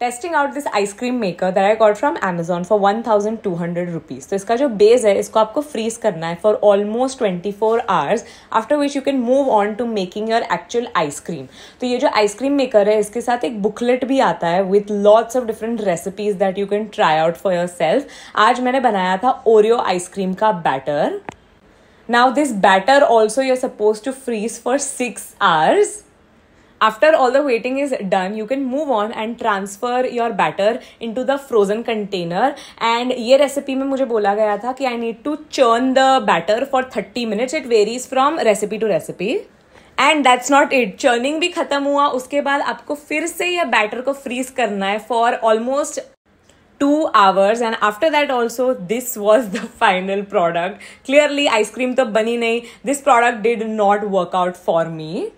Testing out this ice cream maker that I got from Amazon for one thousand two hundred rupees तो इसका जो base है इसको आपको फ्रीज करना है for almost twenty four hours after which you can move on to making your actual ice cream तो ये जो आइसक्रीम मेकर है इसके साथ एक बुकलेट भी आता है with lots of different recipes that you can try out for yourself आज मैंने बनाया था ओरियो आइसक्रीम का batter now this batter also you're suppose to freeze for six hours After all the waiting is done, you can move on and transfer your batter into the frozen container. And ye recipe mein mujhe bola gaya tha ki I need to churn the batter for 30 minutes. It varies from recipe to recipe. And that's not it churning भी खत्म हुआ उसके बाद आपको फिर से यह batter को फ्रीज करना है for almost two hours and after that also this was the final product clearly ice cream तो बनी नहीं this product did not work out for me